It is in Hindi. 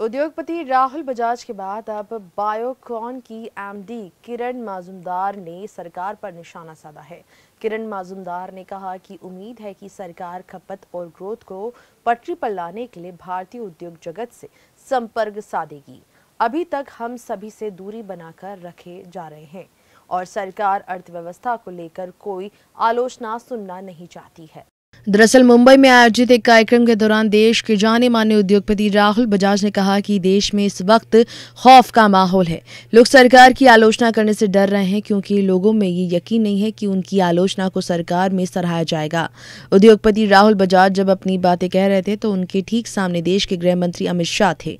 उद्योगपति राहुल बजाज के बाद अब बायोकॉन की एमडी किरण माजूमदार ने सरकार पर निशाना साधा है किरण माजूमदार ने कहा कि उम्मीद है कि सरकार खपत और ग्रोथ को पटरी पर लाने के लिए भारतीय उद्योग जगत से संपर्क साधेगी अभी तक हम सभी से दूरी बनाकर रखे जा रहे हैं और सरकार अर्थव्यवस्था को लेकर कोई आलोचना सुनना नहीं चाहती है दरअसल मुंबई में आयोजित एक कार्यक्रम के दौरान देश के जाने माने उद्योगपति राहुल बजाज ने कहा कि देश में इस वक्त खौफ का माहौल है लोग सरकार की आलोचना करने से डर रहे हैं क्योंकि लोगों में ये यकीन नहीं है कि उनकी आलोचना को सरकार में सराहाया जाएगा उद्योगपति राहुल बजाज जब अपनी बातें कह रहे थे तो उनके ठीक सामने देश के गृह मंत्री अमित शाह थे